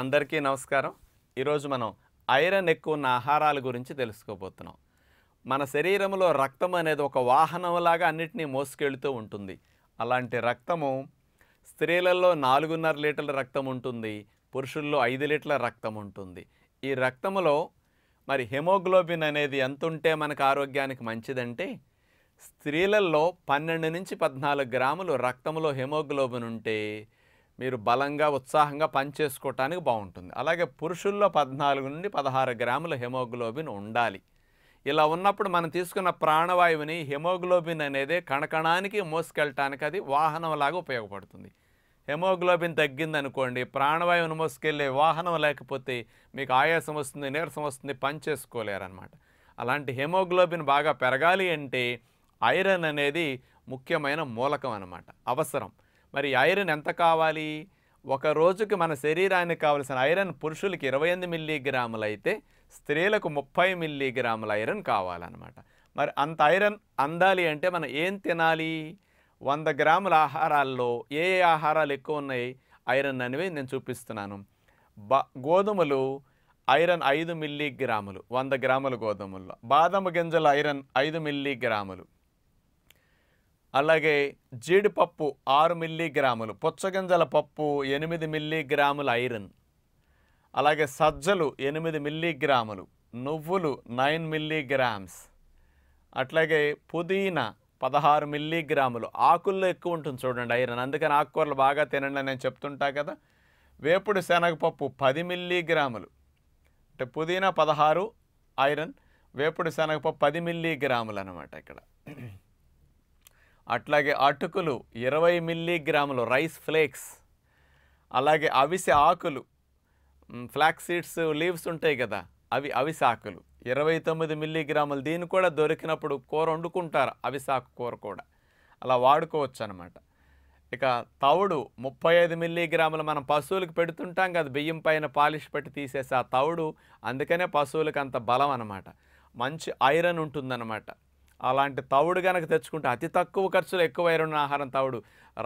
అందరికీ నమస్కారం ఈరోజు మనం ఐరన్ ఎక్కువ ఉన్న ఆహారాల గురించి తెలుసుకోబోతున్నాం మన శరీరంలో రక్తం అనేది ఒక వాహనంలాగా అన్నిటినీ మోసుకెళ్తూ ఉంటుంది అలాంటి రక్తము స్త్రీలలో నాలుగున్నర లీటర్ల రక్తం ఉంటుంది పురుషుల్లో ఐదు లీటర్ల రక్తం ఉంటుంది ఈ రక్తంలో మరి హెమోగ్లోబిన్ అనేది ఎంత ఉంటే మనకు ఆరోగ్యానికి మంచిదంటే స్త్రీలలో పన్నెండు నుంచి పద్నాలుగు గ్రాములు రక్తంలో హెమోగ్లోబిన్ ఉంటే మీరు బలంగా ఉత్సాహంగా పనిచేసుకోవటానికి బాగుంటుంది అలాగే పురుషుల్లో పద్నాలుగు నుండి పదహారు గ్రాముల హెమోగ్లోబిన్ ఉండాలి ఇలా ఉన్నప్పుడు మనం తీసుకున్న ప్రాణవాయువుని హెమోగ్లోబిన్ అనేది కణకణానికి మోసుకెళ్ళటానికి అది వాహనంలాగా ఉపయోగపడుతుంది హెమోగ్లోబిన్ తగ్గిందనుకోండి ప్రాణవాయువుని మోసుకెళ్ళే వాహనం లేకపోతే మీకు ఆయాసం వస్తుంది నీరసం వస్తుంది పని అనమాట అలాంటి హెమోగ్లోబిన్ బాగా పెరగాలి అంటే ఐరన్ అనేది ముఖ్యమైన మూలకం అనమాట అవసరం మరి ఐరన్ ఎంత కావాలి ఒక రోజుకి మన శరీరానికి కావలసిన ఐరన్ పురుషులకి ఇరవై ఎనిమిది మిల్లీగ్రాములు అయితే స్త్రీలకు ముప్పై మిల్లీగ్రాముల ఐరన్ కావాలన్నమాట మరి అంత ఐరన్ అందాలి అంటే మనం ఏం తినాలి వంద గ్రాముల ఆహారాల్లో ఏ ఏ ఆహారాలు ఎక్కువ ఉన్నాయి ఐరన్ అనేవి నేను చూపిస్తున్నాను బ గోధుమలు ఐరన్ ఐదు మిల్లీగ్రాములు వంద గ్రాముల గోధుమల్లో బాదం గింజల ఐరన్ ఐదు మిల్లీగ్రాములు అలాగే జీడిపప్పు ఆరు మిల్లీగ్రాములు పుచ్చగింజల పప్పు ఎనిమిది మిల్లీగ్రాముల ఐరన్ అలాగే సజ్జలు ఎనిమిది మిల్లీగ్రాములు నువ్వులు నైన్ మిల్లీగ్రామ్స్ అట్లాగే పుదీనా పదహారు మిల్లీగ్రాములు ఆకుల్లో ఎక్కువ ఉంటుంది చూడండి ఐరన్ అందుకని ఆకుకూరలు బాగా తినండి నేను చెప్తుంటా కదా వేపుడు శనగపప్పు పది మిల్లీగ్రాములు అంటే పుదీనా పదహారు ఐరన్ వేపుడు శనగపప్పు పది మిల్లీగ్రాములు అనమాట ఇక్కడ అట్లాగే అటుకులు ఇరవై మిల్లీగ్రాములు రైస్ ఫ్లేక్స్ అలాగే అవిసె ఆకులు ఫ్లాక్స్ సీడ్స్ లీవ్స్ ఉంటాయి కదా అవి అవిసె ఆకులు ఇరవై తొమ్మిది మిల్లీగ్రాములు దీన్ని కూడా దొరికినప్పుడు కూర వండుకుంటారు అవిసాకు కూర కూడా అలా వాడుకోవచ్చు అనమాట ఇక తవుడు ముప్పై ఐదు మిల్లీగ్రాములు మనం పశువులకు పెడుతుంటాం కదా బియ్యం పైన పాలిష్ పెట్టి తీసేసి ఆ తవుడు అందుకనే పశువులకు అంత బలం అనమాట మంచి ఐరన్ ఉంటుందన్నమాట అలాంటి తవుడు కనుక తెచ్చుకుంటే అతి తక్కువ ఖర్చులు ఎక్కువ ఐరన్ ఆహారం తవుడు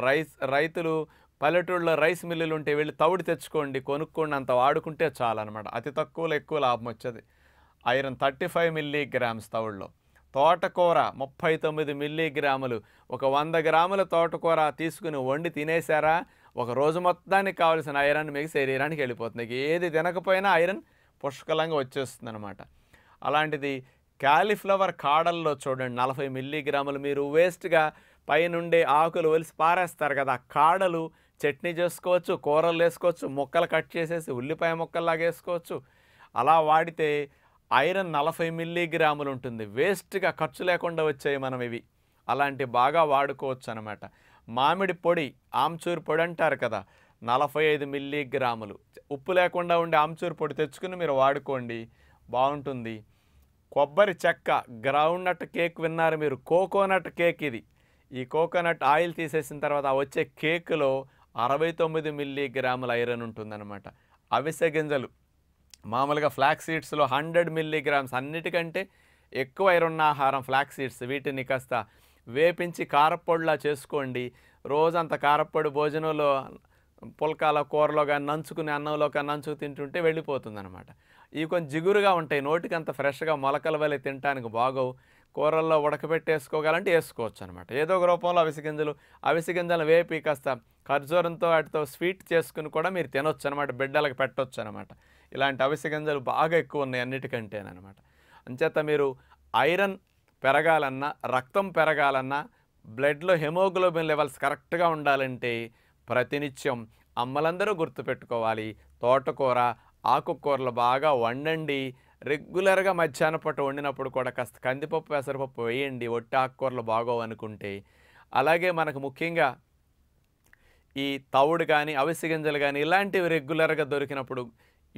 రైస్ రైతులు పల్లెటూళ్ళలో రైస్ మిల్లులు ఉంటే వెళ్ళి తవుడు తెచ్చుకోండి కొనుక్కోండి అంత వాడుకుంటే చాలన్నమాట అతి తక్కువలో ఎక్కువ లాభం వచ్చేది ఐరన్ థర్టీ ఫైవ్ మిల్లీగ్రామ్స్ తవుడులో తోటకూర ముప్పై తొమ్మిది మిల్లీగ్రాములు ఒక వంద గ్రాముల తోటకూర తీసుకుని వండి తినేశారా ఒక రోజు మొత్తానికి కావాల్సిన ఐరన్ మీకు శరీరానికి వెళ్ళిపోతుంది ఏది తినకపోయినా ఐరన్ పుష్కలంగా వచ్చేస్తుంది అనమాట అలాంటిది క్యాలీఫ్లవర్ కాడల్లో చూడండి నలభై మిల్లీగ్రాములు మీరు వేస్ట్గా పైనుండే ఆకులు వలిసి పారేస్తారు కదా కాడలు చట్నీ చేసుకోవచ్చు కూరలు వేసుకోవచ్చు ముక్కలు కట్ చేసేసి ఉల్లిపాయ ముక్కల్లాగా వేసుకోవచ్చు అలా వాడితే ఐరన్ నలభై మిల్లీగ్రాములు ఉంటుంది వేస్ట్గా ఖర్చు లేకుండా వచ్చాయి మనం ఇవి అలాంటి బాగా వాడుకోవచ్చు అనమాట మామిడి పొడి ఆమ్చూర్ పొడి అంటారు కదా నలభై ఐదు మిల్లీగ్రాములు ఉప్పు లేకుండా ఉండే ఆమ్చూరు పొడి తెచ్చుకుని మీరు వాడుకోండి బాగుంటుంది కొబ్బరి చెక్క గ్రౌండ్నట్ కేక్ విన్నారు మీరు కోకోనట్ కేక్ ఇది ఈ కోకోనట్ ఆయిల్ తీసేసిన తర్వాత వచ్చే కేక్లో అరవై తొమ్మిది మిల్లీ గ్రాముల ఐరన్ ఉంటుందన్నమాట అవిసె గింజలు మామూలుగా ఫ్లాక్ సీడ్స్లో హండ్రెడ్ మిల్లీ గ్రామ్స్ అన్నిటికంటే ఎక్కువ ఐరన్ ఆహారం ఫ్లాక్ సీడ్స్ వీటిని కాస్త వేపించి కారపొడిలా చేసుకోండి రోజంత కారపొడి భోజనంలో పుల్కాల కూరలో కానీ నంచుకుని అన్నంలో కానీ నంచుకు తింటుంటే వెళ్ళిపోతుంది అనమాట ఇవి కొంచెం జిగురుగా ఉంటాయి నోటికి అంత ఫ్రెష్గా మొలకల వలె తినడానికి బాగోవు కూరల్లో ఉడకబెట్టి వేసుకోవచ్చు అనమాట ఏదో ఒక రూపంలో అవిసి గింజలు అవిసి వేపి కాస్త ఖర్జూరంతో వాటితో స్వీట్ చేసుకుని కూడా మీరు తినొచ్చు అనమాట బిడ్డలకు పెట్టవచ్చు అనమాట ఇలాంటి అవిసి గింజలు బాగా ఎక్కువ ఉన్నాయి అన్నిటికంటేనమాట అంచేత మీరు ఐరన్ పెరగాలన్నా రక్తం పెరగాలన్నా బ్లడ్లో హెమోగ్లోబిన్ లెవెల్స్ కరెక్ట్గా ఉండాలంటే ప్రతినిత్యం అమ్మలందరూ గుర్తుపెట్టుకోవాలి తోటకూర ఆకుకూరలు బాగా వండండి రెగ్యులర్గా మధ్యాహ్న పూట వండినప్పుడు కూడా కాస్త కందిపప్పు పెసరపప్పు వేయండి ఒట్టి ఆకుకూరలు బాగోవనుకుంటే అలాగే మనకు ముఖ్యంగా ఈ తవుడు కానీ అవిసి గింజలు కానీ ఇలాంటివి రెగ్యులర్గా దొరికినప్పుడు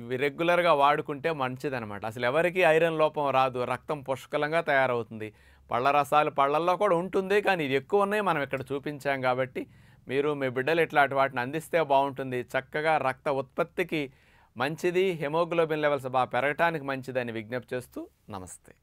ఇవి రెగ్యులర్గా వాడుకుంటే మంచిదనమాట అసలు ఎవరికి ఐరన్ లోపం రాదు రక్తం పుష్కలంగా తయారవుతుంది పళ్ళ రసాలు పళ్ళల్లో కూడా ఉంటుంది కానీ ఇది ఎక్కువ ఉన్నాయి మనం ఇక్కడ చూపించాం కాబట్టి మీరు మీ బిడ్డలు ఇట్లాంటి వాటిని అందిస్తే బాగుంటుంది చక్కగా రక్త ఉత్పత్తికి మంచిది హెమోగ్లోబిన్ లెవెల్స్ బాగా పెరగటానికి మంచిదని విజ్ఞప్తి చేస్తూ నమస్తే